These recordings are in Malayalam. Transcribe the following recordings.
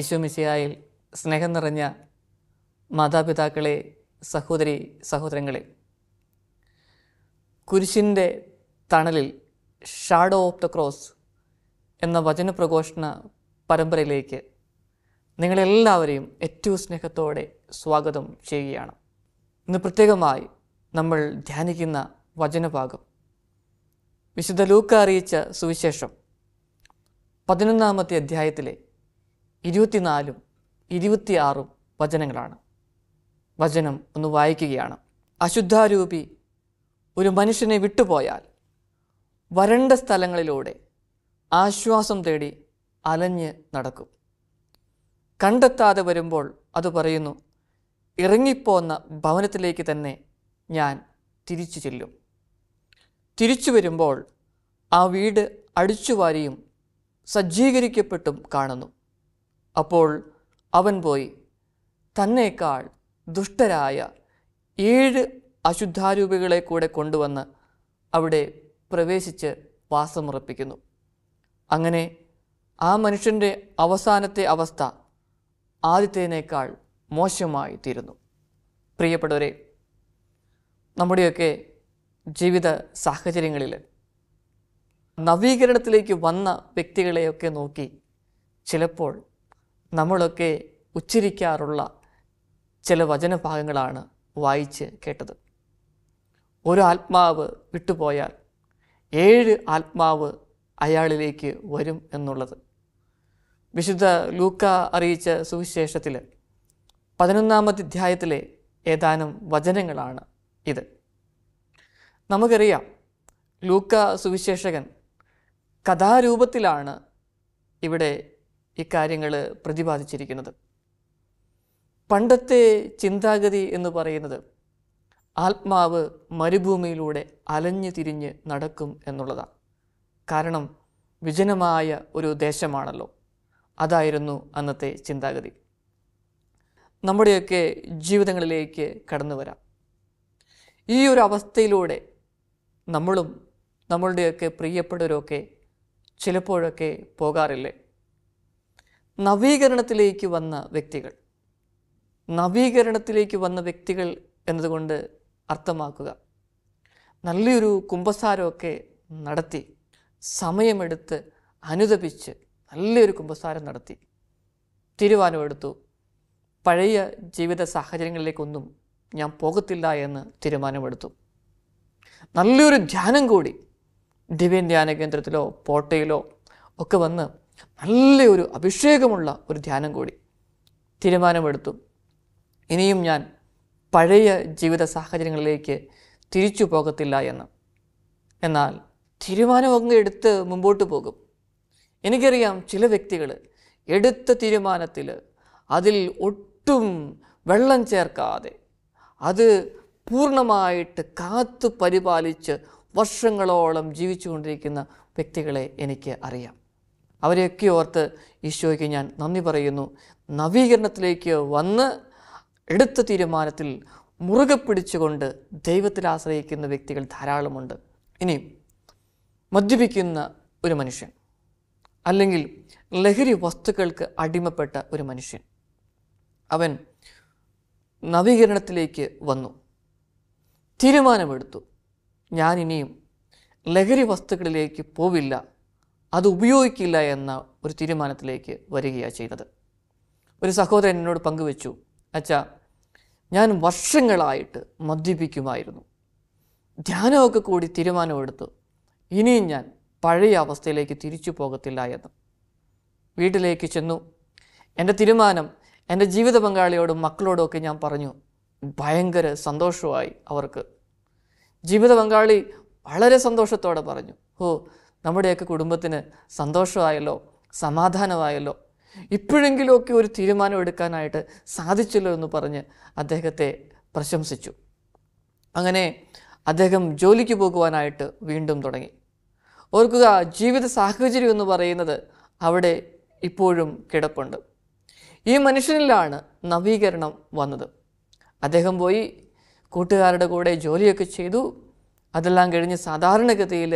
ഈശോമിശയായിൽ സ്നേഹം നിറഞ്ഞ മാതാപിതാക്കളെ സഹോദരി സഹോദരങ്ങളെ കുരിശിൻ്റെ തണലിൽ ഷാഡോ ഓഫ് ദ ക്രോസ് എന്ന വചനപ്രഘോഷണ പരമ്പരയിലേക്ക് നിങ്ങളെല്ലാവരെയും ഏറ്റവും സ്നേഹത്തോടെ സ്വാഗതം ചെയ്യുകയാണ് ഇന്ന് പ്രത്യേകമായി നമ്മൾ ധ്യാനിക്കുന്ന വചനഭാഗം വിശുദ്ധ ലൂക്ക അറിയിച്ച സുവിശേഷം പതിനൊന്നാമത്തെ അധ്യായത്തിലെ ഇരുപത്തിനാലും ഇരുപത്തിയാറും വചനങ്ങളാണ് വചനം ഒന്ന് വായിക്കുകയാണ് അശുദ്ധാരൂപി ഒരു മനുഷ്യനെ വിട്ടുപോയാൽ വരണ്ട സ്ഥലങ്ങളിലൂടെ ആശ്വാസം തേടി അലഞ്ഞ് നടക്കും കണ്ടെത്താതെ വരുമ്പോൾ അത് പറയുന്നു ഇറങ്ങിപ്പോന്ന ഭവനത്തിലേക്ക് തന്നെ ഞാൻ തിരിച്ചു ചെല്ലും തിരിച്ചു വരുമ്പോൾ ആ വീട് അടിച്ചുവാരിയും സജ്ജീകരിക്കപ്പെട്ടും കാണുന്നു അപ്പോൾ അവൻ പോയി തന്നേക്കാൾ ദുഷ്ടരായ ഏഴ് അശുദ്ധാരൂപികളെ കൂടെ കൊണ്ടുവന്ന് അവിടെ പ്രവേശിച്ച് വാസമുറപ്പിക്കുന്നു അങ്ങനെ ആ മനുഷ്യൻ്റെ അവസാനത്തെ അവസ്ഥ ആദ്യത്തേനേക്കാൾ മോശമായി തീരുന്നു പ്രിയപ്പെട്ടവരെ നമ്മുടെയൊക്കെ ജീവിത സാഹചര്യങ്ങളിൽ നവീകരണത്തിലേക്ക് വന്ന വ്യക്തികളെയൊക്കെ നോക്കി ചിലപ്പോൾ നമ്മളൊക്കെ ഉച്ചരിക്കാറുള്ള ചില വചനഭാഗങ്ങളാണ് വായിച്ച് കേട്ടത് ഒരു ആത്മാവ് വിട്ടുപോയാൽ ഏഴ് ആത്മാവ് അയാളിലേക്ക് വരും എന്നുള്ളത് വിശുദ്ധ ലൂക്ക അറിയിച്ച സുവിശേഷത്തിൽ പതിനൊന്നാമത്തെ അധ്യായത്തിലെ ഏതാനും വചനങ്ങളാണ് ഇത് നമുക്കറിയാം ലൂക്ക സുവിശേഷകൻ കഥാരൂപത്തിലാണ് ഇവിടെ ഇക്കാര്യങ്ങൾ പ്രതിപാദിച്ചിരിക്കുന്നത് പണ്ടത്തെ ചിന്താഗതി എന്ന് പറയുന്നത് ആത്മാവ് മരുഭൂമിയിലൂടെ അലഞ്ഞു തിരിഞ്ഞ് നടക്കും എന്നുള്ളതാണ് കാരണം വിജനമായ ഒരു ദേശമാണല്ലോ അതായിരുന്നു അന്നത്തെ ചിന്താഗതി നമ്മുടെയൊക്കെ ജീവിതങ്ങളിലേക്ക് കടന്നു വരാം ഈ ഒരു അവസ്ഥയിലൂടെ നമ്മളും നമ്മളുടെയൊക്കെ പ്രിയപ്പെട്ടവരൊക്കെ ചിലപ്പോഴൊക്കെ പോകാറില്ലേ നവീകരണത്തിലേക്ക് വന്ന വ്യക്തികൾ നവീകരണത്തിലേക്ക് വന്ന വ്യക്തികൾ എന്നതുകൊണ്ട് അർത്ഥമാക്കുക നല്ലൊരു കുംഭസാരമൊക്കെ നടത്തി സമയമെടുത്ത് അനുദപിച്ച് നല്ലൊരു കുംഭസാരം നടത്തി തീരുമാനമെടുത്തു പഴയ ജീവിത സാഹചര്യങ്ങളിലേക്കൊന്നും ഞാൻ പോകത്തില്ല എന്ന് തീരുമാനമെടുത്തു നല്ലൊരു ധ്യാനം കൂടി ദിവ്യൻ ധ്യാന കേന്ദ്രത്തിലോ പോട്ടയിലോ ഒക്കെ വന്ന് നല്ലൊരു അഭിഷേകമുള്ള ഒരു ധ്യാനം കൂടി തീരുമാനമെടുത്തു ഇനിയും ഞാൻ പഴയ ജീവിത സാഹചര്യങ്ങളിലേക്ക് തിരിച്ചു പോകത്തില്ല എന്ന് എന്നാൽ തീരുമാനം അങ്ങ് എടുത്ത് മുമ്പോട്ട് പോകും എനിക്കറിയാം ചില വ്യക്തികൾ എടുത്ത തീരുമാനത്തിൽ അതിൽ ഒട്ടും വെള്ളം ചേർക്കാതെ അത് പൂർണ്ണമായിട്ട് കാത്തു പരിപാലിച്ച് വർഷങ്ങളോളം ജീവിച്ചുകൊണ്ടിരിക്കുന്ന വ്യക്തികളെ എനിക്ക് അറിയാം അവരെയൊക്കെ ഓർത്ത് ഈശോയ്ക്ക് ഞാൻ നന്ദി പറയുന്നു നവീകരണത്തിലേക്ക് വന്ന് എടുത്ത തീരുമാനത്തിൽ മുറുകെ പിടിച്ചുകൊണ്ട് ദൈവത്തിൽ ആശ്രയിക്കുന്ന വ്യക്തികൾ ധാരാളമുണ്ട് ഇനി മദ്യപിക്കുന്ന ഒരു മനുഷ്യൻ അല്ലെങ്കിൽ ലഹരി വസ്തുക്കൾക്ക് അടിമപ്പെട്ട ഒരു മനുഷ്യൻ അവൻ നവീകരണത്തിലേക്ക് വന്നു തീരുമാനമെടുത്തു ഞാൻ ലഹരി വസ്തുക്കളിലേക്ക് പോവില്ല അത് ഉപയോഗിക്കില്ല എന്ന ഒരു തീരുമാനത്തിലേക്ക് വരികയാണ് ചെയ്തത് ഒരു സഹോദരൻ എന്നോട് പങ്കുവെച്ചു അച്ഛാ ഞാൻ വർഷങ്ങളായിട്ട് മദ്യപിക്കുമായിരുന്നു ധ്യാനമൊക്കെ കൂടി തീരുമാനമെടുത്തു ഇനിയും ഞാൻ പഴയ അവസ്ഥയിലേക്ക് തിരിച്ചു പോകത്തില്ല എന്ന് വീട്ടിലേക്ക് ചെന്നു എൻ്റെ തീരുമാനം എൻ്റെ ജീവിത പങ്കാളിയോടും മക്കളോടുമൊക്കെ ഞാൻ പറഞ്ഞു ഭയങ്കര സന്തോഷമായി അവർക്ക് ജീവിത പങ്കാളി വളരെ സന്തോഷത്തോടെ പറഞ്ഞു ഓ നമ്മുടെയൊക്കെ കുടുംബത്തിന് സന്തോഷമായല്ലോ സമാധാനമായല്ലോ ഇപ്പോഴെങ്കിലുമൊക്കെ ഒരു തീരുമാനം എടുക്കാനായിട്ട് സാധിച്ചല്ലോ എന്ന് പറഞ്ഞ് അദ്ദേഹത്തെ പ്രശംസിച്ചു അങ്ങനെ അദ്ദേഹം ജോലിക്ക് പോകുവാനായിട്ട് വീണ്ടും തുടങ്ങി ഓർക്കുക ജീവിത സാഹചര്യം എന്ന് പറയുന്നത് അവിടെ ഇപ്പോഴും കിടപ്പുണ്ട് ഈ മനുഷ്യനിലാണ് നവീകരണം വന്നത് അദ്ദേഹം പോയി കൂട്ടുകാരുടെ കൂടെ ജോലിയൊക്കെ ചെയ്തു അതെല്ലാം കഴിഞ്ഞ് സാധാരണഗതിയിൽ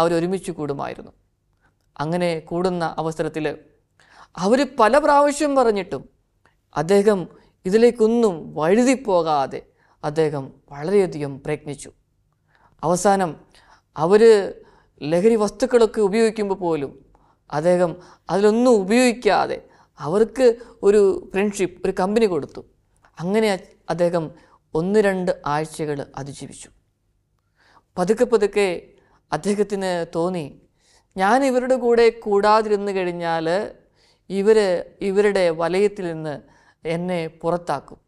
അവരൊരുമിച്ച് കൂടുമായിരുന്നു അങ്ങനെ കൂടുന്ന അവസരത്തിൽ അവർ പല പ്രാവശ്യം പറഞ്ഞിട്ടും അദ്ദേഹം ഇതിലേക്കൊന്നും വഴുതിപ്പോകാതെ അദ്ദേഹം വളരെയധികം പ്രയത്നിച്ചു അവസാനം അവർ ലഹരി വസ്തുക്കളൊക്കെ ഉപയോഗിക്കുമ്പോൾ പോലും അദ്ദേഹം അതിലൊന്നും ഉപയോഗിക്കാതെ അവർക്ക് ഒരു ഫ്രണ്ട്ഷിപ്പ് ഒരു കമ്പനി കൊടുത്തു അങ്ങനെ അദ്ദേഹം ഒന്ന് രണ്ട് ആഴ്ചകൾ അതിജീവിച്ചു പതുക്കെ പതുക്കെ അദ്ദേഹത്തിന് തോന്നി ഞാൻ ഇവരുടെ കൂടെ കൂടാതിരുന്ന് കഴിഞ്ഞാൽ ഇവർ ഇവരുടെ വലയത്തിൽ നിന്ന് എന്നെ പുറത്താക്കും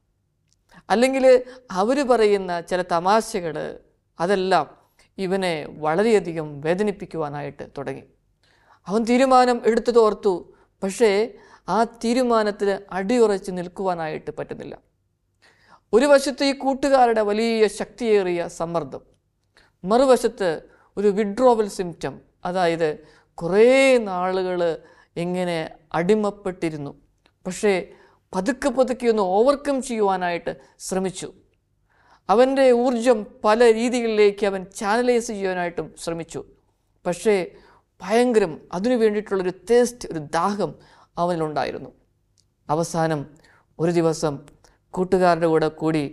അല്ലെങ്കിൽ അവർ പറയുന്ന ചില തമാശകൾ അതെല്ലാം ഇവനെ വളരെയധികം വേദനിപ്പിക്കുവാനായിട്ട് തുടങ്ങി അവൻ തീരുമാനം എടുത്തു തോർത്തു പക്ഷേ ആ തീരുമാനത്തിന് അടിയുറച്ച് നിൽക്കുവാനായിട്ട് പറ്റുന്നില്ല ഒരു വശത്ത് ഈ കൂട്ടുകാരുടെ വലിയ ശക്തിയേറിയ സമ്മർദ്ദം മറുവശത്ത് ഒരു വിഡ്രോവൽ സിംറ്റം അതായത് കുറേ നാളുകൾ എങ്ങനെ അടിമപ്പെട്ടിരുന്നു പക്ഷേ പതുക്കെ പതുക്കെ ഒന്ന് ഓവർകം ചെയ്യുവാനായിട്ട് ശ്രമിച്ചു അവൻ്റെ ഊർജം പല രീതികളിലേക്ക് അവൻ ചാനലൈസ് ചെയ്യുവാനായിട്ടും ശ്രമിച്ചു പക്ഷേ ഭയങ്കരം അതിനു വേണ്ടിയിട്ടുള്ളൊരു തേസ്റ്റ് ഒരു ദാഹം അവനിലുണ്ടായിരുന്നു അവസാനം ഒരു ദിവസം കൂട്ടുകാരുടെ കൂടെ കൂടി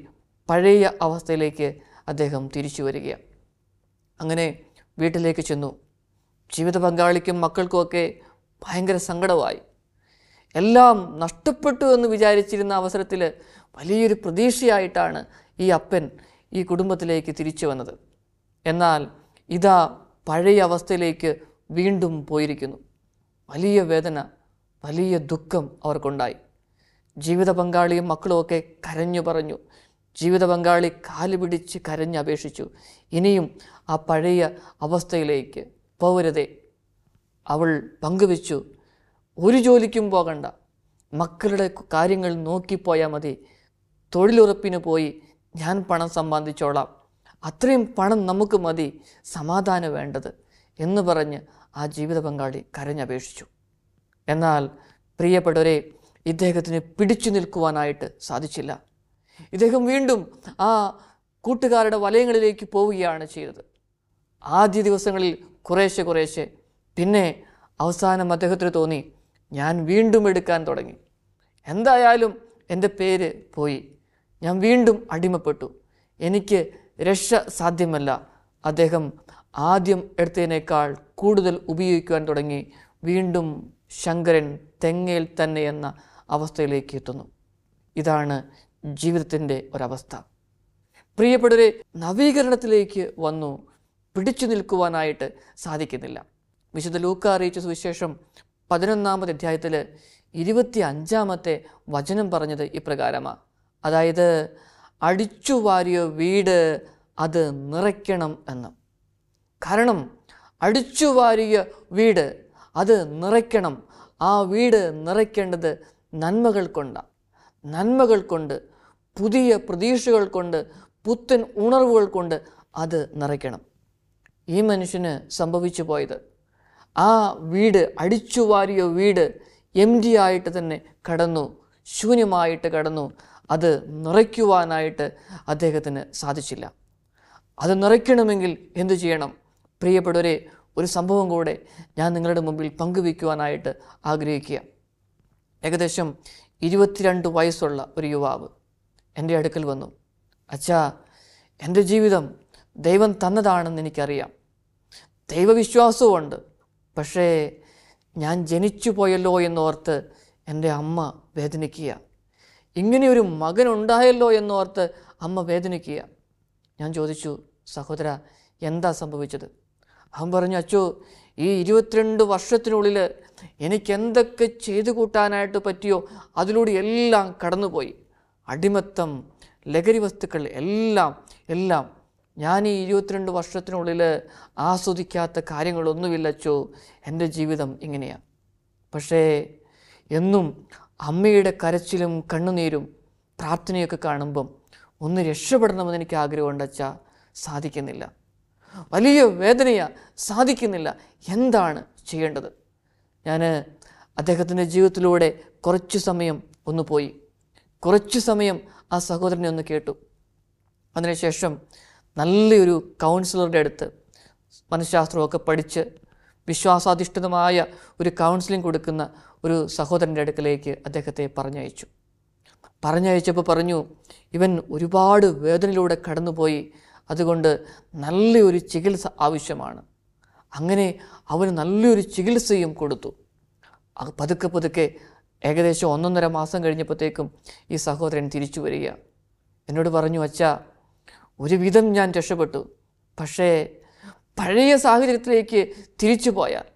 പഴയ അവസ്ഥയിലേക്ക് അദ്ദേഹം തിരിച്ചു വരികയാണ് അങ്ങനെ വീട്ടിലേക്ക് ചെന്നു ജീവിത പങ്കാളിക്കും മക്കൾക്കുമൊക്കെ ഭയങ്കര സങ്കടമായി എല്ലാം നഷ്ടപ്പെട്ടു എന്ന് വിചാരിച്ചിരുന്ന അവസരത്തിൽ വലിയൊരു പ്രതീക്ഷയായിട്ടാണ് ഈ അപ്പൻ ഈ കുടുംബത്തിലേക്ക് തിരിച്ചു വന്നത് എന്നാൽ ഇതാ പഴയ അവസ്ഥയിലേക്ക് വീണ്ടും പോയിരിക്കുന്നു വലിയ വേദന വലിയ ദുഃഖം അവർക്കുണ്ടായി ജീവിത പങ്കാളിയും മക്കളുമൊക്കെ കരഞ്ഞു പറഞ്ഞു ജീവിത പങ്കാളി കാല് പിടിച്ച് കരഞ്ഞപേക്ഷിച്ചു ഇനിയും ആ പഴയ അവസ്ഥയിലേക്ക് പോകരുതേ അവൾ പങ്കുവെച്ചു ഒരു ജോലിക്കും പോകണ്ട മക്കളുടെ കാര്യങ്ങൾ നോക്കിപ്പോയാൽ മതി തൊഴിലുറപ്പിന് പോയി ഞാൻ പണം സമ്പാദിച്ചോളാം അത്രയും പണം നമുക്ക് മതി സമാധാനം വേണ്ടത് എന്ന് പറഞ്ഞ് ആ ജീവിത പങ്കാളി കരഞ്ഞപേക്ഷിച്ചു എന്നാൽ പ്രിയപ്പെട്ടവരെ ഇദ്ദേഹത്തിന് പിടിച്ചു നിൽക്കുവാനായിട്ട് സാധിച്ചില്ല ഇദ്ദേഹം വീണ്ടും ആ കൂട്ടുകാരുടെ വലയങ്ങളിലേക്ക് പോവുകയാണ് ചെയ്തത് ആദ്യ ദിവസങ്ങളിൽ കുറേശ്ശെ കുറേശ്ശെ പിന്നെ അവസാനം അദ്ദേഹത്തിന് തോന്നി ഞാൻ വീണ്ടും എടുക്കാൻ തുടങ്ങി എന്തായാലും എൻ്റെ പേര് പോയി ഞാൻ വീണ്ടും അടിമപ്പെട്ടു എനിക്ക് രക്ഷ സാധ്യമല്ല അദ്ദേഹം ആദ്യം എടുത്തതിനേക്കാൾ കൂടുതൽ ഉപയോഗിക്കുവാൻ തുടങ്ങി വീണ്ടും ശങ്കരൻ തെങ്ങയിൽ തന്നെ എന്ന അവസ്ഥയിലേക്ക് എത്തുന്നു ഇതാണ് ജീവിതത്തിൻ്റെ ഒരവസ്ഥ പ്രിയപ്പെട്ടവരെ നവീകരണത്തിലേക്ക് വന്നു പിടിച്ചു നിൽക്കുവാനായിട്ട് സാധിക്കുന്നില്ല വിശുദ്ധ ലൂക്ക അറിയിച്ച സുവിശേഷം പതിനൊന്നാമത്തെ അധ്യായത്തിൽ ഇരുപത്തി അഞ്ചാമത്തെ വചനം പറഞ്ഞത് ഇപ്രകാരമാണ് അതായത് അടിച്ചു വാരിയ വീട് അത് നിറയ്ക്കണം എന്ന് കാരണം അടിച്ചു വാരിയ വീട് അത് നിറയ്ക്കണം ആ വീട് നിറയ്ക്കേണ്ടത് നന്മകൾ കൊണ്ടാണ് നന്മകൾ കൊണ്ട് പുതിയ പ്രതീക്ഷകൾ കൊണ്ട് പുത്തൻ ഉണർവുകൾ കൊണ്ട് അത് നിറയ്ക്കണം ഈ മനുഷ്യന് സംഭവിച്ചു പോയത് ആ വീട് അടിച്ചു വാരിയ വീട് എം ഡി ആയിട്ട് തന്നെ കടന്നു ശൂന്യമായിട്ട് കടന്നു അത് നിറയ്ക്കുവാനായിട്ട് അദ്ദേഹത്തിന് സാധിച്ചില്ല അത് നിറയ്ക്കണമെങ്കിൽ എന്തു ചെയ്യണം പ്രിയപ്പെട്ടവരെ ഒരു സംഭവം കൂടെ ഞാൻ നിങ്ങളുടെ മുമ്പിൽ പങ്കുവയ്ക്കുവാനായിട്ട് ആഗ്രഹിക്കുക ഏകദേശം ഇരുപത്തിരണ്ട് വയസ്സുള്ള ഒരു യുവാവ് എൻ്റെ അടുക്കൽ വന്നു അച്ഛാ എൻ്റെ ജീവിതം ദൈവം തന്നതാണെന്ന് എനിക്കറിയാം ദൈവവിശ്വാസവുമുണ്ട് പക്ഷേ ഞാൻ ജനിച്ചു പോയല്ലോ എന്നോർത്ത് എൻ്റെ അമ്മ വേദനിക്കുക ഇങ്ങനെയൊരു മകനുണ്ടായല്ലോ എന്നോർത്ത് അമ്മ വേദനിക്കുക ഞാൻ ചോദിച്ചു സഹോദര എന്താ സംഭവിച്ചത് അവൻ പറഞ്ഞു അച്ചു ഈ ഇരുപത്തിരണ്ട് വർഷത്തിനുള്ളിൽ എനിക്കെന്തൊക്കെ ചെയ്തു കൂട്ടാനായിട്ട് പറ്റിയോ അതിലൂടെ എല്ലാം കടന്നുപോയി അടിമത്തം ലഹരി വസ്തുക്കൾ എല്ലാം എല്ലാം ഞാൻ ഈ ഇരുപത്തിരണ്ട് വർഷത്തിനുള്ളിൽ ആസ്വദിക്കാത്ത കാര്യങ്ങളൊന്നുമില്ലച്ചോ എൻ്റെ ജീവിതം ഇങ്ങനെയാണ് പക്ഷേ എന്നും അമ്മയുടെ കരച്ചിലും കണ്ണുനീരും പ്രാർത്ഥനയൊക്കെ കാണുമ്പം ഒന്ന് രക്ഷപ്പെടണമെന്ന് എനിക്ക് ആഗ്രഹമുണ്ടച്ചാ സാധിക്കുന്നില്ല വലിയ വേദനയാണ് സാധിക്കുന്നില്ല എന്താണ് ചെയ്യേണ്ടത് ഞാൻ അദ്ദേഹത്തിൻ്റെ ജീവിതത്തിലൂടെ കുറച്ചു സമയം ഒന്ന് പോയി കുറച്ച് സമയം ആ സഹോദരനെ ഒന്ന് കേട്ടു അതിനുശേഷം നല്ലൊരു കൗൺസിലറുടെ അടുത്ത് മനഃശാസ്ത്രമൊക്കെ പഠിച്ച് വിശ്വാസാധിഷ്ഠിതമായ ഒരു കൗൺസിലിംഗ് കൊടുക്കുന്ന ഒരു സഹോദരൻ്റെ അടുക്കലേക്ക് അദ്ദേഹത്തെ പറഞ്ഞയച്ചു പറഞ്ഞയച്ചപ്പോൾ പറഞ്ഞു ഇവൻ ഒരുപാട് വേദനയിലൂടെ കടന്നുപോയി അതുകൊണ്ട് നല്ലൊരു ചികിത്സ ആവശ്യമാണ് അങ്ങനെ അവന് നല്ലൊരു ചികിത്സയും കൊടുത്തു പതുക്കെ പതുക്കെ ഏകദേശം ഒന്നൊന്നര മാസം കഴിഞ്ഞപ്പോഴത്തേക്കും ഈ സഹോദരൻ തിരിച്ചു വരിക എന്നോട് പറഞ്ഞു അച്ഛാ ഒരുവിധം ഞാൻ രക്ഷപ്പെട്ടു പക്ഷേ പഴയ സാഹചര്യത്തിലേക്ക് തിരിച്ചു പോയാൽ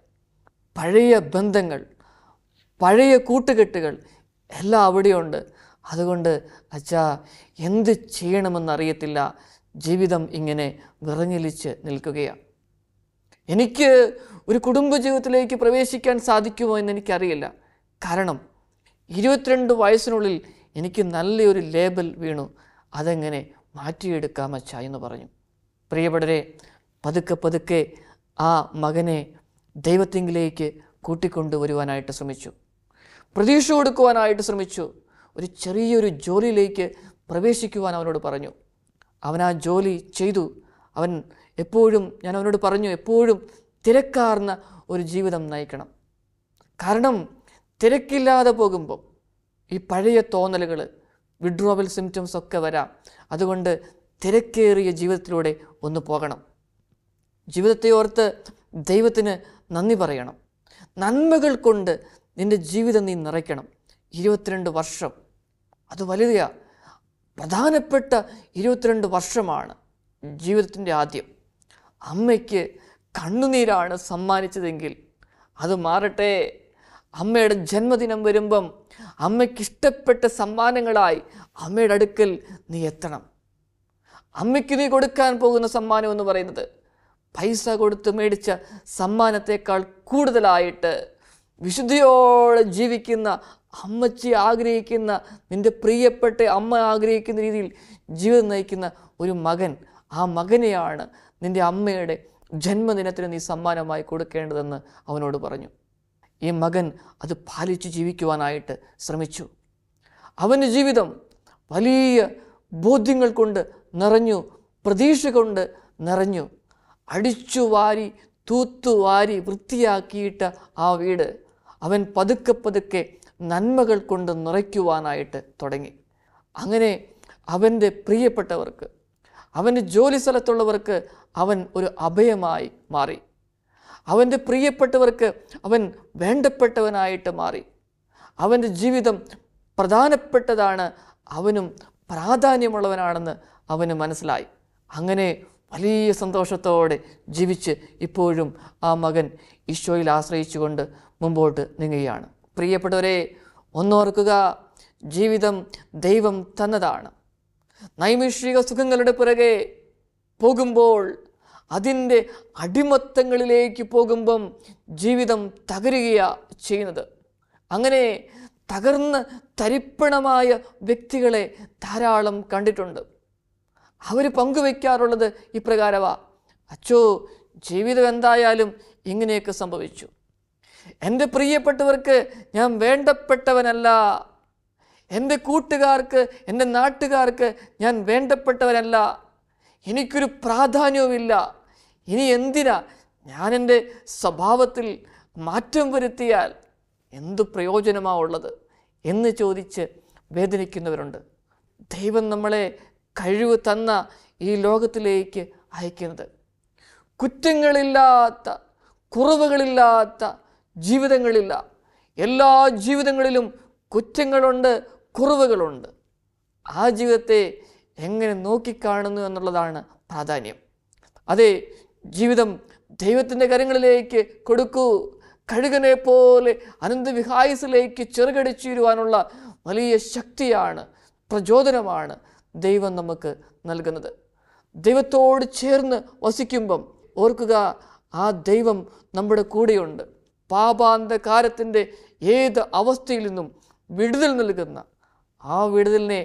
പഴയ ബന്ധങ്ങൾ പഴയ കൂട്ടുകെട്ടുകൾ എല്ലാം അവിടെയുണ്ട് അതുകൊണ്ട് അച്ഛാ എന്ത് ചെയ്യണമെന്നറിയത്തില്ല ജീവിതം ഇങ്ങനെ വിറങ്ങലിച്ച് നിൽക്കുകയാണ് എനിക്ക് ഒരു കുടുംബജീവിതത്തിലേക്ക് പ്രവേശിക്കാൻ സാധിക്കുമോ എന്ന് എനിക്കറിയില്ല കാരണം ഇരുപത്തിരണ്ട് വയസ്സിനുള്ളിൽ എനിക്ക് നല്ലൊരു ലേബൽ വീണു അതെങ്ങനെ മാറ്റിയെടുക്കാം അച്ഛ എന്ന് പറഞ്ഞു പ്രിയപ്പെട്ടവരെ പതുക്കെ പതുക്കെ ആ മകനെ ദൈവത്തിങ്കിലേക്ക് കൂട്ടിക്കൊണ്ടുവരുവാനായിട്ട് ശ്രമിച്ചു പ്രതീക്ഷ കൊടുക്കുവാനായിട്ട് ശ്രമിച്ചു ഒരു ചെറിയൊരു ജോലിയിലേക്ക് പ്രവേശിക്കുവാൻ അവനോട് പറഞ്ഞു അവൻ ആ ജോലി ചെയ്തു അവൻ എപ്പോഴും ഞാൻ അവനോട് പറഞ്ഞു എപ്പോഴും തിരക്കാർന്ന ഒരു ജീവിതം നയിക്കണം കാരണം തിരക്കില്ലാതെ പോകുമ്പോൾ ഈ പഴയ തോന്നലുകൾ വിഡ്രോവൽ സിംറ്റംസ് ഒക്കെ വരാം അതുകൊണ്ട് തിരക്കേറിയ ജീവിതത്തിലൂടെ ഒന്ന് പോകണം ജീവിതത്തെ ഓർത്ത് ദൈവത്തിന് നന്ദി പറയണം നന്മകൾ കൊണ്ട് നിൻ്റെ ജീവിതം നീ നിറയ്ക്കണം ഇരുപത്തിരണ്ട് വർഷം അത് വലുതയാ പ്രധാനപ്പെട്ട ഇരുപത്തിരണ്ട് വർഷമാണ് ജീവിതത്തിൻ്റെ ആദ്യം അമ്മയ്ക്ക് കണ്ണുനീരാണ് സമ്മാനിച്ചതെങ്കിൽ അത് മാറട്ടെ അമ്മയുടെ ജന്മദിനം വരുമ്പം അമ്മയ്ക്ക് ഇഷ്ടപ്പെട്ട സമ്മാനങ്ങളായി അമ്മയുടെ അടുക്കൽ നീ എത്തണം അമ്മയ്ക്ക് നീ കൊടുക്കാൻ പോകുന്ന സമ്മാനം എന്ന് പറയുന്നത് പൈസ കൊടുത്ത് മേടിച്ച സമ്മാനത്തേക്കാൾ കൂടുതലായിട്ട് വിശുദ്ധിയോടെ ജീവിക്കുന്ന അമ്മച്ചി ആഗ്രഹിക്കുന്ന നിൻ്റെ പ്രിയപ്പെട്ട അമ്മ ആഗ്രഹിക്കുന്ന രീതിയിൽ ജീവിതം നയിക്കുന്ന ഒരു മകൻ ആ മകനെയാണ് നിൻ്റെ അമ്മയുടെ ജന്മദിനത്തിന് നീ സമ്മാനമായി കൊടുക്കേണ്ടതെന്ന് അവനോട് പറഞ്ഞു ഈ മകൻ അത് പാലിച്ച് ജീവിക്കുവാനായിട്ട് ശ്രമിച്ചു അവൻ്റെ ജീവിതം വലിയ ബോധ്യങ്ങൾ കൊണ്ട് നിറഞ്ഞു പ്രതീക്ഷ കൊണ്ട് നിറഞ്ഞു അടിച്ചു വാരി തൂത്തുവാരി വൃത്തിയാക്കിയിട്ട ആ വീട് അവൻ പതുക്കെ പതുക്കെ നന്മകൾ കൊണ്ട് നിറയ്ക്കുവാനായിട്ട് തുടങ്ങി അങ്ങനെ അവൻ്റെ പ്രിയപ്പെട്ടവർക്ക് അവൻ്റെ ജോലി സ്ഥലത്തുള്ളവർക്ക് അവൻ ഒരു അഭയമായി മാറി അവൻ്റെ പ്രിയപ്പെട്ടവർക്ക് അവൻ വേണ്ടപ്പെട്ടവനായിട്ട് മാറി അവൻ്റെ ജീവിതം പ്രധാനപ്പെട്ടതാണ് അവനും പ്രാധാന്യമുള്ളവനാണെന്ന് അവന് മനസ്സിലായി അങ്ങനെ വലിയ സന്തോഷത്തോടെ ജീവിച്ച് ഇപ്പോഴും ആ മകൻ ഈശോയിൽ ആശ്രയിച്ചുകൊണ്ട് മുമ്പോട്ട് നീങ്ങുകയാണ് പ്രിയപ്പെട്ടവരെ ഒന്നോർക്കുക ജീവിതം ദൈവം തന്നതാണ് നൈമിഷിക സുഖങ്ങളുടെ പുറകെ പോകുമ്പോൾ അതിൻ്റെ അടിമത്തങ്ങളിലേക്ക് പോകുമ്പം ജീവിതം തകരുകയാണ് ചെയ്യുന്നത് അങ്ങനെ തകർന്ന് തരിപ്പണമായ വ്യക്തികളെ ധാരാളം കണ്ടിട്ടുണ്ട് അവർ പങ്കുവയ്ക്കാറുള്ളത് ഇപ്രകാരമാണ് അച്ചോ ജീവിതം എന്തായാലും ഇങ്ങനെയൊക്കെ സംഭവിച്ചു എൻ്റെ പ്രിയപ്പെട്ടവർക്ക് ഞാൻ വേണ്ടപ്പെട്ടവനല്ല എൻ്റെ കൂട്ടുകാർക്ക് എൻ്റെ നാട്ടുകാർക്ക് ഞാൻ വേണ്ടപ്പെട്ടവനല്ല എനിക്കൊരു പ്രാധാന്യവുമില്ല ഇനി എന്തിനാ ഞാൻ എൻ്റെ സ്വഭാവത്തിൽ മാറ്റം വരുത്തിയാൽ എന്തു പ്രയോജനമാവുള്ളത് എന്ന് ചോദിച്ച് വേദനിക്കുന്നവരുണ്ട് ദൈവം നമ്മളെ കഴിവ് തന്ന ഈ ലോകത്തിലേക്ക് അയക്കുന്നത് കുറ്റങ്ങളില്ലാത്ത കുറവുകളില്ലാത്ത ജീവിതങ്ങളില്ല എല്ലാ ജീവിതങ്ങളിലും കുറ്റങ്ങളുണ്ട് കുറവുകളുണ്ട് ആ ജീവിതത്തെ എങ്ങനെ നോക്കിക്കാണുന്നു എന്നുള്ളതാണ് പ്രാധാന്യം അതെ ജീവിതം ദൈവത്തിൻ്റെ കരങ്ങളിലേക്ക് കൊടുക്കൂ കഴുകനെ പോലെ അനന്തവിഹായസിലേക്ക് ചെറുകടിച്ചിരുവാനുള്ള വലിയ ശക്തിയാണ് പ്രചോദനമാണ് ദൈവം നമുക്ക് നൽകുന്നത് ദൈവത്തോട് ചേർന്ന് വസിക്കുമ്പം ഓർക്കുക ആ ദൈവം നമ്മുടെ കൂടെയുണ്ട് പാപാന്തകാരത്തിൻ്റെ ഏത് അവസ്ഥയിൽ നിന്നും വിടുതൽ നൽകുന്ന ആ വിടുതലിനെ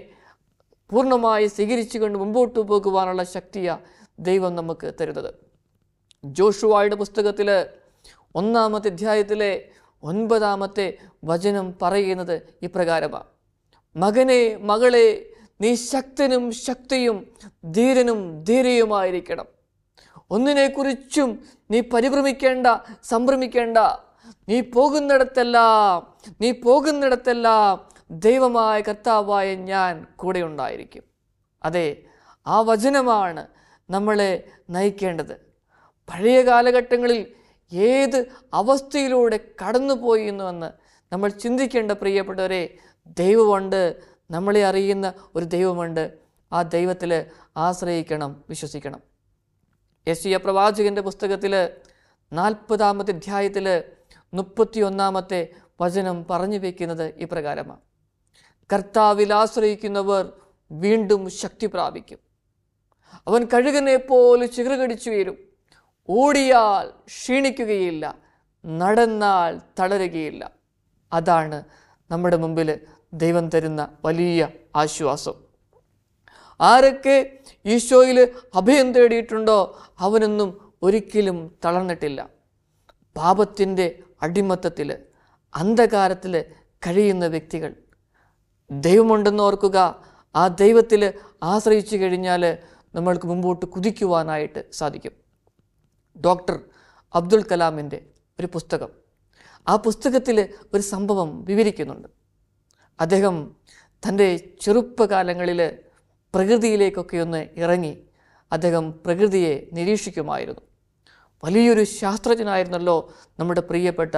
പൂർണ്ണമായി സ്വീകരിച്ചുകൊണ്ട് മുമ്പോട്ട് പോകുവാനുള്ള ശക്തിയാണ് ദൈവം നമുക്ക് തരുന്നത് ജോഷുവായുടെ പുസ്തകത്തിൽ ഒന്നാമത്തെ അധ്യായത്തിലെ ഒൻപതാമത്തെ വചനം പറയുന്നത് ഇപ്രകാരമാണ് മകനെ മകളെ നീ ശക്തനും ശക്തിയും ധീരനും ധീരയുമായിരിക്കണം ഒന്നിനെക്കുറിച്ചും നീ പരിഭ്രമിക്കേണ്ട സംഭ്രമിക്കേണ്ട നീ പോകുന്നിടത്തെല്ലാം നീ പോകുന്നിടത്തെല്ലാം ദൈവമായ കർത്താവായ ഞാൻ കൂടെ ഉണ്ടായിരിക്കും അതെ ആ വചനമാണ് നമ്മളെ നയിക്കേണ്ടത് പഴയ കാലഘട്ടങ്ങളിൽ ഏത് അവസ്ഥയിലൂടെ കടന്നുപോയി എന്നുവെന്ന് നമ്മൾ ചിന്തിക്കേണ്ട പ്രിയപ്പെട്ടവരെ ദൈവമുണ്ട് നമ്മളെ അറിയുന്ന ഒരു ദൈവമുണ്ട് ആ ദൈവത്തിൽ ആശ്രയിക്കണം വിശ്വസിക്കണം യശിയ പ്രവാചകൻ്റെ പുസ്തകത്തിൽ നാൽപ്പതാമത്തെ അധ്യായത്തിൽ മുപ്പത്തിയൊന്നാമത്തെ വചനം പറഞ്ഞു വയ്ക്കുന്നത് ഇപ്രകാരമാണ് കർത്താവിൽ ആശ്രയിക്കുന്നവർ വീണ്ടും ശക്തി പ്രാപിക്കും അവൻ കഴുകനെ പോലെ ചിറകടിച്ചുയരും ഓടിയാൽ ക്ഷീണിക്കുകയില്ല നടന്നാൽ തളരുകയില്ല അതാണ് നമ്മുടെ മുമ്പിൽ ദൈവം തരുന്ന വലിയ ആശ്വാസം ആരൊക്കെ ഈശോയിൽ അഭയം തേടിയിട്ടുണ്ടോ അവനൊന്നും ഒരിക്കലും തളർന്നിട്ടില്ല പാപത്തിൻ്റെ അടിമത്തത്തിൽ അന്ധകാരത്തിൽ കഴിയുന്ന വ്യക്തികൾ ദൈവമുണ്ടെന്ന് ഓർക്കുക ആ ദൈവത്തിൽ ആശ്രയിച്ചു കഴിഞ്ഞാൽ നമ്മൾക്ക് മുമ്പോട്ട് കുതിക്കുവാനായിട്ട് സാധിക്കും ഡോക്ടർ അബ്ദുൽ കലാമിൻ്റെ ഒരു പുസ്തകം ആ പുസ്തകത്തിൽ ഒരു സംഭവം വിവരിക്കുന്നുണ്ട് അദ്ദേഹം തൻ്റെ ചെറുപ്പകാലങ്ങളിൽ പ്രകൃതിയിലേക്കൊക്കെ ഒന്ന് ഇറങ്ങി അദ്ദേഹം പ്രകൃതിയെ നിരീക്ഷിക്കുമായിരുന്നു വലിയൊരു ശാസ്ത്രജ്ഞനായിരുന്നല്ലോ നമ്മുടെ പ്രിയപ്പെട്ട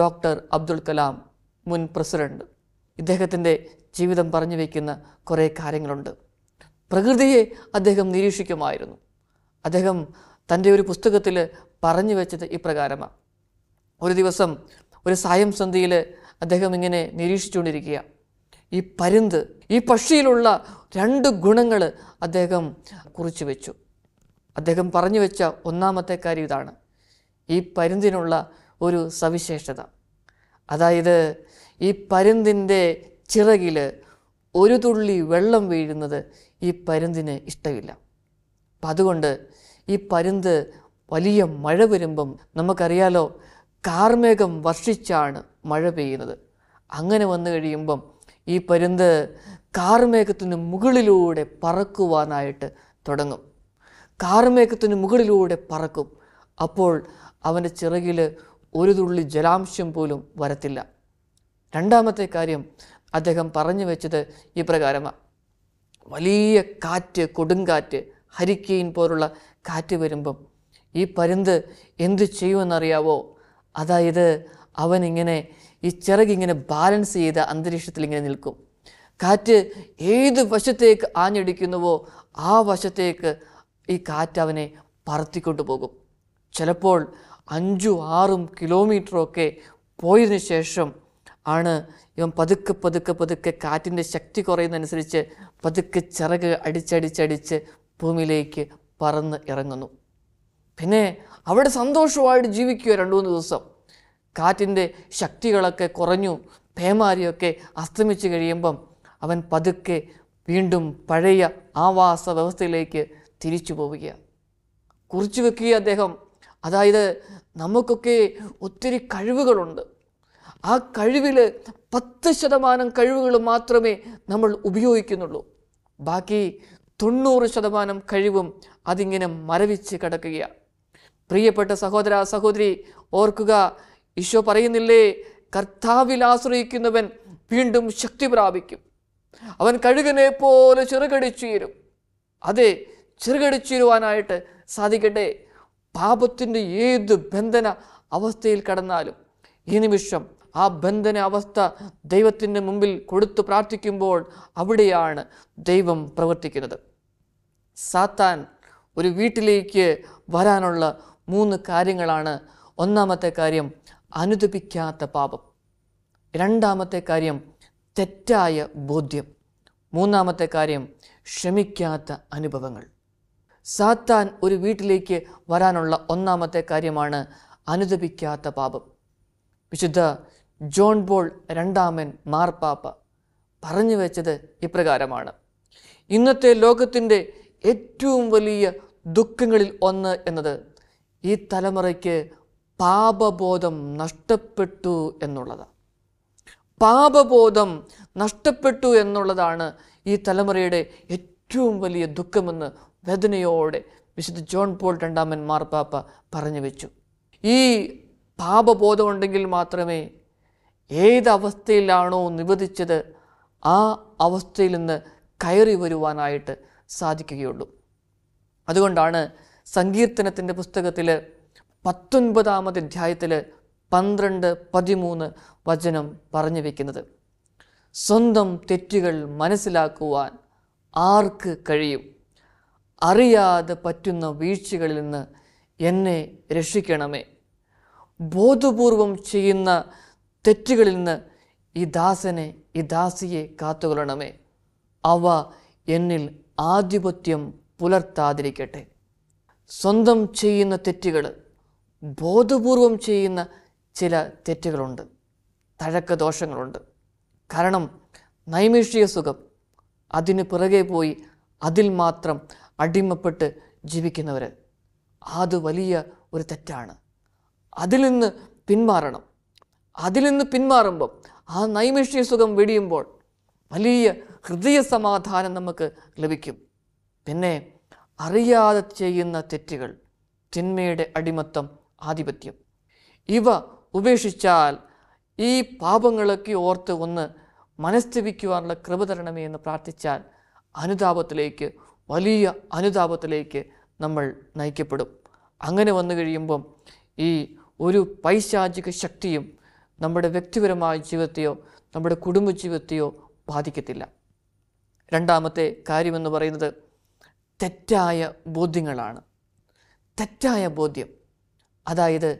ഡോക്ടർ അബ്ദുൽ കലാം മുൻ പ്രസിഡൻറ്റ് ഇദ്ദേഹത്തിൻ്റെ ജീവിതം പറഞ്ഞു വയ്ക്കുന്ന കുറേ കാര്യങ്ങളുണ്ട് പ്രകൃതിയെ അദ്ദേഹം നിരീക്ഷിക്കുമായിരുന്നു അദ്ദേഹം തൻ്റെ ഒരു പുസ്തകത്തിൽ പറഞ്ഞു വെച്ചത് ഇപ്രകാരമാണ് ഒരു ദിവസം ഒരു സായം സന്ധിയിൽ അദ്ദേഹം ഇങ്ങനെ നിരീക്ഷിച്ചുകൊണ്ടിരിക്കുക ഈ പരുന്ത് ഈ പക്ഷിയിലുള്ള രണ്ട് ഗുണങ്ങൾ അദ്ദേഹം കുറിച്ചു വെച്ചു അദ്ദേഹം പറഞ്ഞു വെച്ച ഒന്നാമത്തെ കാര്യം ഇതാണ് ഈ പരുന്തിനുള്ള ഒരു സവിശേഷത അതായത് ഈ പരുന്തിൻ്റെ ചിറകിൽ ഒരു തുള്ളി വെള്ളം വീഴുന്നത് ഈ പരുന്തിന് ഇഷ്ടമില്ല അപ്പം അതുകൊണ്ട് ഈ പരുന്ത് വലിയ മഴ വരുമ്പം നമുക്കറിയാലോ കാർമേഘം വർഷിച്ചാണ് മഴ പെയ്യുന്നത് അങ്ങനെ വന്നു കഴിയുമ്പം ഈ പരുന്ത് കാർമേഘത്തിന് മുകളിലൂടെ പറക്കുവാനായിട്ട് തുടങ്ങും കാർമേഘത്തിന് മുകളിലൂടെ പറക്കും അപ്പോൾ അവൻ്റെ ചിറകിൽ ഒരു തുള്ളി ജലാംശം പോലും വരത്തില്ല രണ്ടാമത്തെ കാര്യം അദ്ദേഹം പറഞ്ഞു വെച്ചത് ഇപ്രകാരമാണ് വലിയ കാറ്റ് കൊടുങ്കാറ്റ് ഹരിക്കെയിൻ പോലുള്ള കാറ്റ് വരുമ്പം ഈ പരുന്ത് എന്ത് ചെയ്യുമെന്നറിയാവോ അതായത് അവനിങ്ങനെ ഈ ചിറകിങ്ങനെ ബാലൻസ് ചെയ്ത അന്തരീക്ഷത്തിൽ ഇങ്ങനെ നിൽക്കും കാറ്റ് ഏത് വശത്തേക്ക് ആഞ്ഞടിക്കുന്നുവോ ആ വശത്തേക്ക് ഈ കാറ്റ് അവനെ പറത്തിക്കൊണ്ടു പോകും ചിലപ്പോൾ അഞ്ചു ആറും കിലോമീറ്ററൊക്കെ പോയതിനു ശേഷം ആണ് ഇവൻ പതുക്കെ പതുക്കെ പതുക്കെ കാറ്റിൻ്റെ ശക്തി കുറയുന്നതനുസരിച്ച് പതുക്കെ ചിറക് അടിച്ചടിച്ചടിച്ച് ഭൂമിയിലേക്ക് പറന്ന് ഇറങ്ങുന്നു പിന്നെ അവിടെ സന്തോഷമായിട്ട് ജീവിക്കുക രണ്ടു മൂന്ന് ദിവസം കാറ്റിൻ്റെ ശക്തികളൊക്കെ കുറഞ്ഞു പേമാരിയൊക്കെ അസ്തമിച്ച് കഴിയുമ്പം അവൻ പതുക്കെ വീണ്ടും പഴയ ആവാസ വ്യവസ്ഥയിലേക്ക് തിരിച്ചു പോവുകയാണ് കുറിച്ചു വെക്കുക അദ്ദേഹം അതായത് നമുക്കൊക്കെ ഒത്തിരി കഴിവുകളുണ്ട് ആ കഴിവിൽ പത്ത് ശതമാനം കഴിവുകൾ മാത്രമേ നമ്മൾ ഉപയോഗിക്കുന്നുള്ളൂ ബാക്കി തൊണ്ണൂറ് ശതമാനം കഴിവും അതിങ്ങനെ മരവിച്ച് കിടക്കുകയാണ് പ്രിയപ്പെട്ട സഹോദര സഹോദരി ഓർക്കുക ഈശോ പറയുന്നില്ലേ കർത്താവിൽ ആശ്രയിക്കുന്നവൻ വീണ്ടും ശക്തി പ്രാപിക്കും അവൻ കഴുകനെ പോലെ ചെറുകടിച്ചുയരും അതെ ചെറുകടിച്ചുയരുവാനായിട്ട് സാധിക്കട്ടെ പാപത്തിൻ്റെ ഏത് ബന്ധന അവസ്ഥയിൽ കടന്നാലും ഈ നിമിഷം ആ ബന്ധന അവസ്ഥ ദൈവത്തിൻ്റെ മുമ്പിൽ കൊടുത്തു പ്രാർത്ഥിക്കുമ്പോൾ അവിടെയാണ് ദൈവം പ്രവർത്തിക്കുന്നത് സാത്താൻ ഒരു വീട്ടിലേക്ക് വരാനുള്ള മൂന്ന് കാര്യങ്ങളാണ് ഒന്നാമത്തെ കാര്യം അനുദപിക്കാത്ത പാപം രണ്ടാമത്തെ കാര്യം തെറ്റായ ബോധ്യം മൂന്നാമത്തെ കാര്യം ക്ഷമിക്കാത്ത അനുഭവങ്ങൾ സാത്താൻ ഒരു വീട്ടിലേക്ക് വരാനുള്ള ഒന്നാമത്തെ കാര്യമാണ് അനുദപിക്കാത്ത പാപം വിശുദ്ധ ജോൺ ബോൾ രണ്ടാമൻ മാർപ്പാപ്പ പറഞ്ഞു വെച്ചത് ഇപ്രകാരമാണ് ഇന്നത്തെ ലോകത്തിൻ്റെ ഏറ്റവും വലിയ ദുഃഖങ്ങളിൽ ഒന്ന് എന്നത് ഈ തലമുറയ്ക്ക് പാപബോധം നഷ്ടപ്പെട്ടു എന്നുള്ളതാണ് പാപബോധം നഷ്ടപ്പെട്ടു എന്നുള്ളതാണ് ഈ തലമുറയുടെ ഏറ്റവും വലിയ ദുഃഖമെന്ന് വേദനയോടെ വിശുദ്ധ ജോൺ പോൾ രണ്ടാമൻ മാർപ്പാപ്പ പറഞ്ഞു വെച്ചു ഈ പാപബോധമുണ്ടെങ്കിൽ മാത്രമേ ഏതവസ്ഥയിലാണോ നിവധിച്ചത് ആ അവസ്ഥയിൽ നിന്ന് കയറി വരുവാനായിട്ട് സാധിക്കുകയുള്ളൂ അതുകൊണ്ടാണ് സങ്കീർത്തനത്തിൻ്റെ പുസ്തകത്തിൽ പത്തൊൻപതാമത് അധ്യായത്തിൽ പന്ത്രണ്ട് പതിമൂന്ന് വചനം പറഞ്ഞു വയ്ക്കുന്നത് സ്വന്തം തെറ്റുകൾ മനസ്സിലാക്കുവാൻ ആർക്ക് കഴിയും അറിയാതെ പറ്റുന്ന വീഴ്ചകളിൽ നിന്ന് എന്നെ രക്ഷിക്കണമേ ബോധപൂർവം ചെയ്യുന്ന തെറ്റുകളിൽ നിന്ന് ഈ ദാസനെ ഈ ദാസിയെ കാത്തുകൊള്ളണമേ അവ എന്നിൽ ആധിപത്യം പുലർത്താതിരിക്കട്ടെ സ്വന്തം ചെയ്യുന്ന തെറ്റുകൾ ബോധപൂർവം ചെയ്യുന്ന ചില തെറ്റുകളുണ്ട് ദോഷങ്ങളുണ്ട് കാരണം നൈമിഷിക സുഖം അതിന് പിറകെ പോയി അതിൽ മാത്രം അടിമപ്പെട്ട് ജീവിക്കുന്നവർ അത് വലിയ ഒരു തെറ്റാണ് അതിൽ നിന്ന് പിന്മാറണം അതിൽ നിന്ന് പിന്മാറുമ്പോൾ ആ നൈമിഷ്യ സുഖം വെടിയുമ്പോൾ വലിയ ഹൃദയ സമാധാനം നമുക്ക് ലഭിക്കും പിന്നെ അറിയാതെ ചെയ്യുന്ന തെറ്റുകൾ തിന്മയുടെ അടിമത്തം ആധിപത്യം ഇവ ഉപേക്ഷിച്ചാൽ ഈ പാപങ്ങളൊക്കെ ഓർത്ത് ഒന്ന് മനസ്തവിക്കുവാനുള്ള കൃപ തരണമേ എന്ന് പ്രാർത്ഥിച്ചാൽ അനുതാപത്തിലേക്ക് വലിയ അനുതാപത്തിലേക്ക് നമ്മൾ നയിക്കപ്പെടും അങ്ങനെ വന്നു കഴിയുമ്പം ഈ ഒരു പൈശാചിക ശക്തിയും നമ്മുടെ വ്യക്തിപരമായ ജീവിതത്തെയോ നമ്മുടെ കുടുംബ ബാധിക്കത്തില്ല രണ്ടാമത്തെ കാര്യമെന്ന് പറയുന്നത് തെറ്റായ ബോധ്യങ്ങളാണ് തെറ്റായ ബോധ്യം അതായത്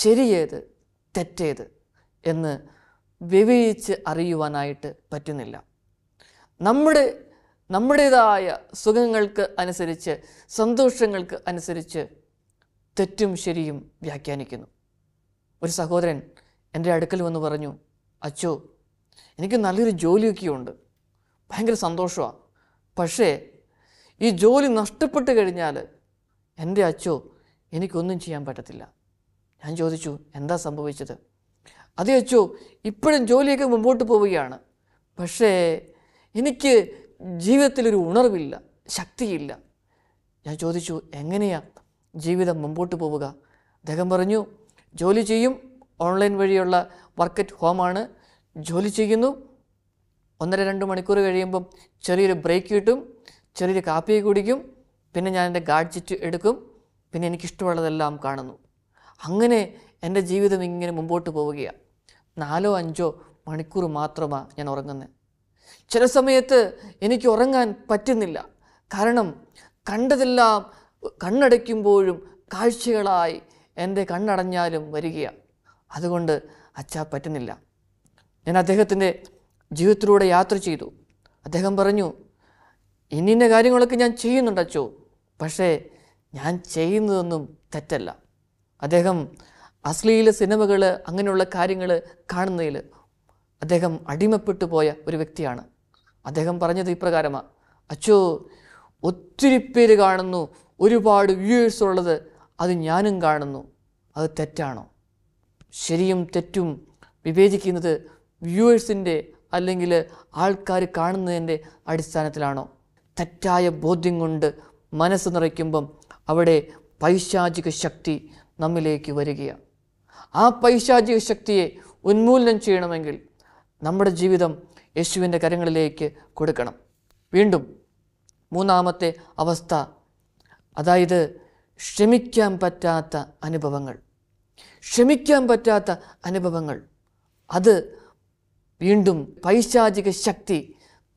ശരിയേത് തെറ്റേത് എന്ന് വിവേചിച്ച് അറിയുവാനായിട്ട് പറ്റുന്നില്ല നമ്മുടെ നമ്മുടേതായ സുഖങ്ങൾക്ക് അനുസരിച്ച് സന്തോഷങ്ങൾക്ക് അനുസരിച്ച് തെറ്റും ശരിയും വ്യാഖ്യാനിക്കുന്നു ഒരു സഹോദരൻ എൻ്റെ അടുക്കൽ വന്ന് പറഞ്ഞു അച്ചോ എനിക്ക് നല്ലൊരു ജോലിയൊക്കെയുണ്ട് ഉണ്ട് ഭയങ്കര സന്തോഷമാണ് പക്ഷേ ഈ ജോലി നഷ്ടപ്പെട്ട് കഴിഞ്ഞാൽ എൻ്റെ അച്ചോ എനിക്കൊന്നും ചെയ്യാൻ പറ്റത്തില്ല ഞാൻ ചോദിച്ചു എന്താ സംഭവിച്ചത് അതേ അച്ചോ ഇപ്പോഴും ജോലിയൊക്കെ മുമ്പോട്ട് പോവുകയാണ് പക്ഷേ എനിക്ക് ജീവിതത്തിലൊരു ഉണർവില്ല ശക്തിയില്ല ഞാൻ ചോദിച്ചു എങ്ങനെയാ ജീവിതം മുമ്പോട്ട് പോവുക അദ്ദേഹം പറഞ്ഞു ജോലി ചെയ്യും ഓൺലൈൻ വഴിയുള്ള വർക്ക് അറ്റ് ഹോമാണ് ജോലി ചെയ്യുന്നു ഒന്നര രണ്ട് മണിക്കൂർ കഴിയുമ്പം ചെറിയൊരു ബ്രേക്ക് കിട്ടും ചെറിയൊരു കാപ്പി കുടിക്കും പിന്നെ ഞാൻ എൻ്റെ ഗാഡ്ജറ്റ് എടുക്കും പിന്നെ എനിക്കിഷ്ടമുള്ളതെല്ലാം കാണുന്നു അങ്ങനെ എൻ്റെ ജീവിതം ഇങ്ങനെ മുമ്പോട്ട് പോവുകയാണ് നാലോ അഞ്ചോ മണിക്കൂർ മാത്രമാണ് ഞാൻ ഉറങ്ങുന്നത് ചില സമയത്ത് എനിക്ക് ഉറങ്ങാൻ പറ്റുന്നില്ല കാരണം കണ്ടതെല്ലാം കണ്ണടയ്ക്കുമ്പോഴും കാഴ്ചകളായി എൻ്റെ കണ്ണടഞ്ഞാലും വരികയാണ് അതുകൊണ്ട് അച്ഛ പറ്റുന്നില്ല ഞാൻ അദ്ദേഹത്തിൻ്റെ ജീവിതത്തിലൂടെ യാത്ര ചെയ്തു അദ്ദേഹം പറഞ്ഞു ഇന്നിന്ന കാര്യങ്ങളൊക്കെ ഞാൻ ചെയ്യുന്നുണ്ട് അച്ചോ പക്ഷേ ഞാൻ ചെയ്യുന്നതൊന്നും തെറ്റല്ല അദ്ദേഹം അശ്ലീല സിനിമകൾ അങ്ങനെയുള്ള കാര്യങ്ങൾ കാണുന്നതിൽ അദ്ദേഹം അടിമപ്പെട്ടു പോയ ഒരു വ്യക്തിയാണ് അദ്ദേഹം പറഞ്ഞത് ഇപ്രകാരമാണ് അച്ചോ ഒത്തിരി പേര് കാണുന്നു ഒരുപാട് വ്യൂവേഴ്സ് ഉള്ളത് അത് ഞാനും കാണുന്നു അത് തെറ്റാണോ ശരിയും തെറ്റും വിവേചിക്കുന്നത് വ്യൂവേഴ്സിൻ്റെ അല്ലെങ്കിൽ ആൾക്കാർ കാണുന്നതിൻ്റെ അടിസ്ഥാനത്തിലാണോ തെറ്റായ ബോധ്യം കൊണ്ട് മനസ്സ് നിറയ്ക്കുമ്പം അവിടെ പൈശാചിക ശക്തി നമ്മിലേക്ക് വരികയാണ് ആ പൈശാചിക ശക്തിയെ ഉന്മൂലനം ചെയ്യണമെങ്കിൽ നമ്മുടെ ജീവിതം യേശുവിൻ്റെ കരങ്ങളിലേക്ക് കൊടുക്കണം വീണ്ടും മൂന്നാമത്തെ അവസ്ഥ അതായത് ക്ഷമിക്കാൻ പറ്റാത്ത അനുഭവങ്ങൾ ക്ഷമിക്കാൻ പറ്റാത്ത അനുഭവങ്ങൾ അത് വീണ്ടും പൈശാചിക ശക്തി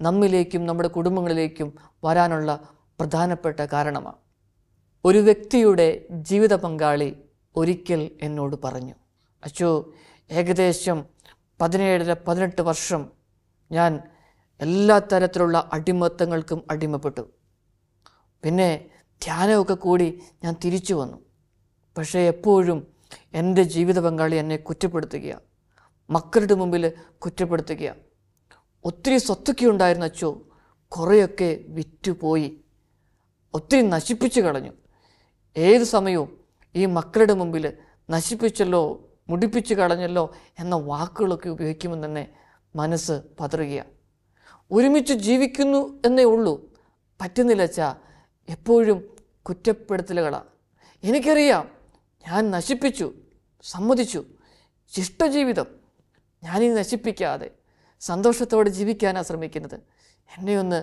നമ്മിലേക്കും നമ്മുടെ കുടുംബങ്ങളിലേക്കും വരാനുള്ള പ്രധാനപ്പെട്ട കാരണമാണ് ഒരു വ്യക്തിയുടെ ജീവിത പങ്കാളി ഒരിക്കൽ എന്നോട് പറഞ്ഞു അച്ചു ഏകദേശം പതിനേഴര പതിനെട്ട് വർഷം ഞാൻ എല്ലാ തരത്തിലുള്ള അടിമത്തങ്ങൾക്കും അടിമപ്പെട്ടു പിന്നെ ധ്യാനമൊക്കെ കൂടി ഞാൻ തിരിച്ചു വന്നു പക്ഷേ എപ്പോഴും എൻ്റെ ജീവിത പങ്കാളി എന്നെ കുറ്റപ്പെടുത്തുക മക്കളുടെ മുമ്പിൽ കുറ്റപ്പെടുത്തുക ഒത്തിരി സ്വത്തൊക്കെ ഉണ്ടായിരുന്ന അച്ചോ കുറേയൊക്കെ വിറ്റുപോയി ഒത്തിരി നശിപ്പിച്ചു കളഞ്ഞു ഏത് സമയവും ഈ മക്കളുടെ മുമ്പിൽ നശിപ്പിച്ചല്ലോ മുടിപ്പിച്ചു കളഞ്ഞല്ലോ എന്ന വാക്കുകളൊക്കെ ഉപയോഗിക്കുമെന്ന് തന്നെ മനസ്സ് പതറുക ഒരുമിച്ച് ജീവിക്കുന്നു എന്നേ ഉള്ളൂ പറ്റുന്നില്ല ചാ എപ്പോഴും കുറ്റപ്പെടുത്തലുകളാണ് എനിക്കറിയാം ഞാൻ നശിപ്പിച്ചു സമ്മതിച്ചു ശിഷ്ടജീവിതം ഞാനിത് നശിപ്പിക്കാതെ സന്തോഷത്തോടെ ജീവിക്കാനാണ് ശ്രമിക്കുന്നത് എന്നെ ഒന്ന്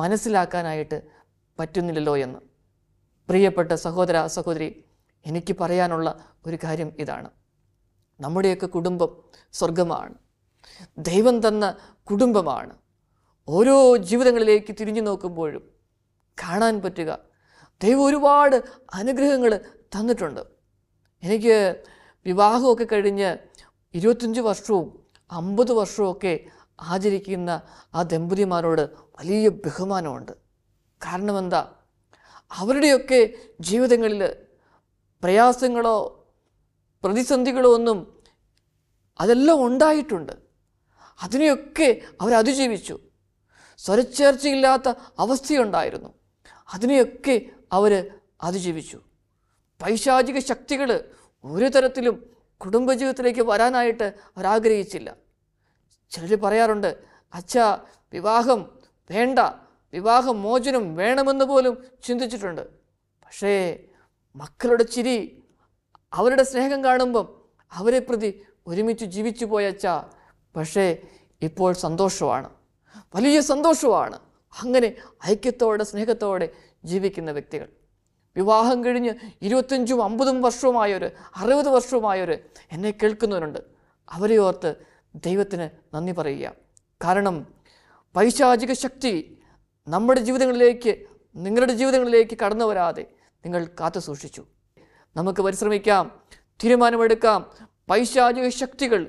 മനസ്സിലാക്കാനായിട്ട് പറ്റുന്നില്ലല്ലോ എന്ന് പ്രിയപ്പെട്ട സഹോദര സഹോദരി എനിക്ക് പറയാനുള്ള ഒരു കാര്യം ഇതാണ് നമ്മുടെയൊക്കെ കുടുംബം സ്വർഗമാണ് ദൈവം തന്ന കുടുംബമാണ് ഓരോ ജീവിതങ്ങളിലേക്ക് തിരിഞ്ഞു നോക്കുമ്പോഴും കാണാൻ പറ്റുക ദൈവം ഒരുപാട് അനുഗ്രഹങ്ങൾ തന്നിട്ടുണ്ട് എനിക്ക് വിവാഹമൊക്കെ കഴിഞ്ഞ് ഇരുപത്തഞ്ച് വർഷവും അമ്പത് വർഷമൊക്കെ ആചരിക്കുന്ന ആ ദമ്പതിമാരോട് വലിയ ബഹുമാനമുണ്ട് കാരണമെന്താ അവരുടെയൊക്കെ ജീവിതങ്ങളിൽ പ്രയാസങ്ങളോ പ്രതിസന്ധികളോ ഒന്നും അതെല്ലാം ഉണ്ടായിട്ടുണ്ട് അതിനെയൊക്കെ അവരതിജീവിച്ചു സ്വരച്ചേർച്ചയില്ലാത്ത അവസ്ഥയുണ്ടായിരുന്നു അതിനെയൊക്കെ അവർ അതിജീവിച്ചു പൈശാചിക ശക്തികൾ ഒരു തരത്തിലും കുടുംബജീവിതത്തിലേക്ക് വരാനായിട്ട് അവരാഗ്രഹിച്ചില്ല ചിലർ പറയാറുണ്ട് അച്ഛ വിവാഹം വേണ്ട വിവാഹം മോചനം വേണമെന്ന് പോലും ചിന്തിച്ചിട്ടുണ്ട് പക്ഷേ മക്കളുടെ ചിരി അവരുടെ സ്നേഹം കാണുമ്പം അവരെ പ്രതി ഒരുമിച്ച് ജീവിച്ചു പോയ അച്ഛ പക്ഷേ ഇപ്പോൾ സന്തോഷമാണ് വലിയ സന്തോഷമാണ് അങ്ങനെ ഐക്യത്തോടെ സ്നേഹത്തോടെ ജീവിക്കുന്ന വ്യക്തികൾ വിവാഹം കഴിഞ്ഞ് ഇരുപത്തഞ്ചും അമ്പതും വർഷവുമായവർ അറുപത് വർഷവുമായവർ എന്നെ കേൾക്കുന്നവരുണ്ട് അവരെ ഓർത്ത് ദൈവത്തിന് നന്ദി പറയുക കാരണം പൈശാചിക ശക്തി നമ്മുടെ ജീവിതങ്ങളിലേക്ക് നിങ്ങളുടെ ജീവിതങ്ങളിലേക്ക് കടന്നു വരാതെ നിങ്ങൾ കാത്തു സൂക്ഷിച്ചു നമുക്ക് പരിശ്രമിക്കാം തീരുമാനമെടുക്കാം പൈശാചിക ശക്തികൾ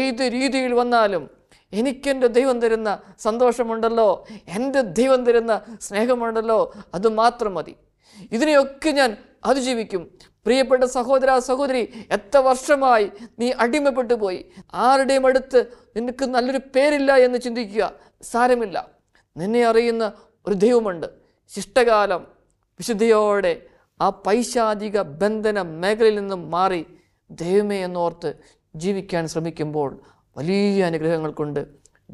ഏത് രീതിയിൽ വന്നാലും എനിക്കെൻ്റെ ദൈവം തരുന്ന സന്തോഷമുണ്ടല്ലോ എൻ്റെ ദൈവം തരുന്ന സ്നേഹമുണ്ടല്ലോ അതുമാത്രം മതി ഇതിനെയൊക്കെ ഞാൻ അതിജീവിക്കും പ്രിയപ്പെട്ട സഹോദര സഹോദരി എത്ര വർഷമായി നീ അടിമപ്പെട്ടു പോയി ആരുടെയും അടുത്ത് നിനക്ക് നല്ലൊരു പേരില്ല എന്ന് ചിന്തിക്കുക സാരമില്ല നിന്നെ അറിയുന്ന ഒരു ദൈവമുണ്ട് ശിഷ്ടകാലം വിശുദ്ധിയോടെ ആ പൈശാചിക ബന്ധന മേഖലയിൽ നിന്നും മാറി ദൈവമേ എന്നോർത്ത് ജീവിക്കാൻ ശ്രമിക്കുമ്പോൾ വലിയ അനുഗ്രഹങ്ങൾ കൊണ്ട്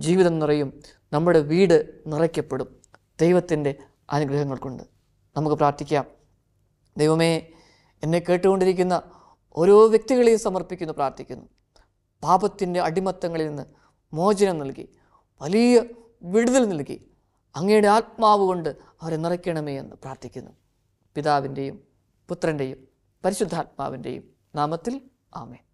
ജീവിതം നിറയും നമ്മുടെ വീട് നിറയ്ക്കപ്പെടും ദൈവത്തിൻ്റെ അനുഗ്രഹങ്ങൾ കൊണ്ട് നമുക്ക് പ്രാർത്ഥിക്കാം ദൈവമേ എന്നെ കേട്ടുകൊണ്ടിരിക്കുന്ന ഓരോ വ്യക്തികളെയും സമർപ്പിക്കുന്നു പ്രാർത്ഥിക്കുന്നു പാപത്തിൻ്റെ അടിമത്തങ്ങളിൽ നിന്ന് മോചനം നൽകി വലിയ വിടുതൽ നൽകി അങ്ങയുടെ ആത്മാവ് കൊണ്ട് അവരെ നിറയ്ക്കണമേ എന്ന് പ്രാർത്ഥിക്കുന്നു പിതാവിൻ്റെയും പുത്രൻ്റെയും പരിശുദ്ധാത്മാവിൻ്റെയും നാമത്തിൽ ആമേ